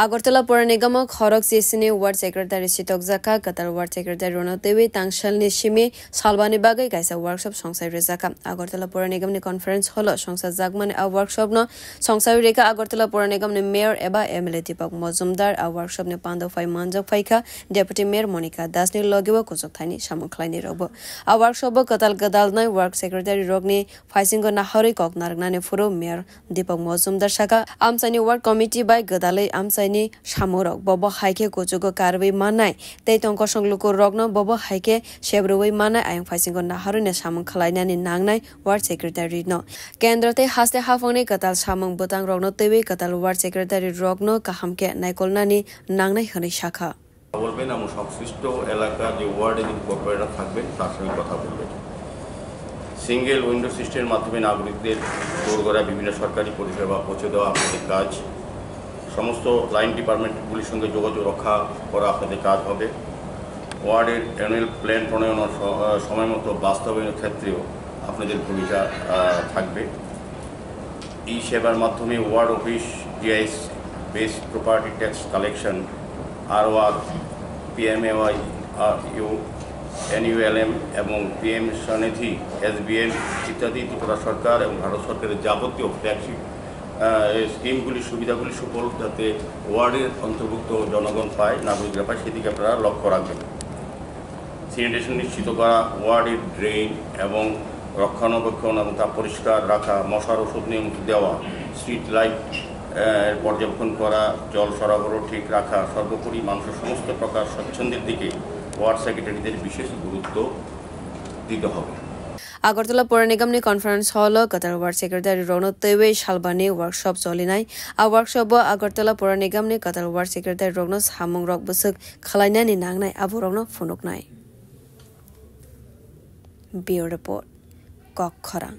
आगरतला पौर निगम खरक सेसिने वार्ड सेक्रेटरी सितोक जका कतल वार्ड सेक्रेटरी रोनो देवी तांगशल निशिमे सालबाने बागे गाइसा वर्कशप संसाय रेजाका आगरतला पौर निगम ने कॉन्फ्रेंस होल संसाय जागमाने आ वर्कशप न संसाय रेका आगरतला पौर निगम ने मेयर एबा एमएलए दीपक मजुमदार आ वर्कशप ने पांदो फाइ मानजो फाइका डेप्युटी मेयर मोनिका दास ने लगेबो कोसो थानी सामखलाई ने रबो आ वर्कशप कतल गदाल नै वर्क सेक्रेटरी रोगनी फाइसिंग न हरे कग नारगना ने फुरो मेयर दीपक मजुमदार शाखा आमसानी वार्ड कमिटी बाय गदाले आमसा chayni shamorok bobo haike gochogo karwei manai tei tongko songloko rokno bobo haike shebrowei manai ayong phasingo naharu ne shamong khalainani nangnai ward secretary no kendra tei haste hafone katal shamong botang rokno tebe katal ward secretary rokno kahamke naikolnani nangnai hane shakha বলবেন এবং সংশ্লিষ্ট এলাকার যে word ageing corporator থাকবেন তার সঙ্গে কথা বলবেন সিঙ্গেল উইন্ডো সিস্টেমের মাধ্যমে নাগরিকদের দোরগড়া বিভিন্ন সরকারি পরিষেবা পৌঁছে দেওয়া আমাদের কাজ সমস্ত লাইন ডিপার্টমেন্টগুলির সঙ্গে যোগাযোগ রক্ষা করা আপনাদের কাজ হবে ওয়ার্ডের অ্যানুয়াল প্ল্যান প্রণয়ন সময় মতো বাস্তবায়নের ক্ষেত্রেও আপনাদের ভূমিকা থাকবে ই সেবার মাধ্যমে ওয়ার্ড অফিস ডিআইস বেস প্রপার্টি ট্যাক্স কালেকশন আর ওয়ার পিএমএওয়াই আর ইউ এনইউএলএম এবং পিএম স্বনিধি এসবিএম ইত্যাদি ত্রিপুরা সরকার এবং ভারত সরকারের যাবতীয় ফ্ল্যাগশিপ স্কিমগুলি সুবিধাগুলি সুফল যাতে ওয়ার্ডের অন্তর্ভুক্ত জনগণ পায় নাগরিকরা পায় সেদিকে আপনারা লক্ষ্য রাখবেন স্যানিটেশন নিশ্চিত করা ওয়ার্ডের ড্রেন এবং রক্ষণাবেক্ষণ এবং তা পরিষ্কার রাখা মশার ওষুধ নিয়মিত দেওয়া স্ট্রিট লাইট পর্যবেক্ষণ করা জল সরবরাহ ঠিক রাখা সর্বোপরি মানুষের সমস্ত প্রকার স্বচ্ছন্দের দিকে ওয়ার্ড সেক্রেটারিদের বিশেষ গুরুত্ব দিতে হবে আগরতলা পৌর নিগম নিয়ে কনফারেন্স হল কাতার ওয়ার্ড সেক্রেটারি রনত তৈবে শালবানী ওয়ার্কশপ চলি নাই আর ওয়ার্কশপ আগরতলা পৌর নিগম নিয়ে কাতার ওয়ার্ড সেক্রেটারি রগ্ন সামং রক বসুক খালাইনানি নাং নাই আবু ফুনুক নাই